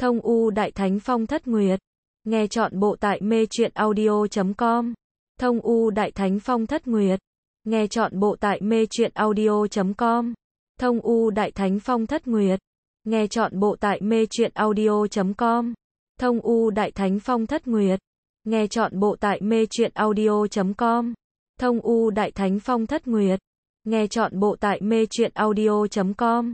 Thông U Đại Thánh Phong Thất Nguyệt. Nghe chọn bộ tại mê truyện audio.com. Thông U Đại Thánh Phong Thất Nguyệt. Nghe chọn bộ tại mê truyện audio.com. Thông U Đại Thánh Phong Thất Nguyệt. Nghe chọn bộ tại mê truyện audio.com. Thông U Đại Thánh Phong Thất Nguyệt. Nghe chọn bộ tại mê truyện audio.com. Thông U Đại Thánh Phong Thất Nguyệt. Nghe chọn bộ tại mê truyện audio.com.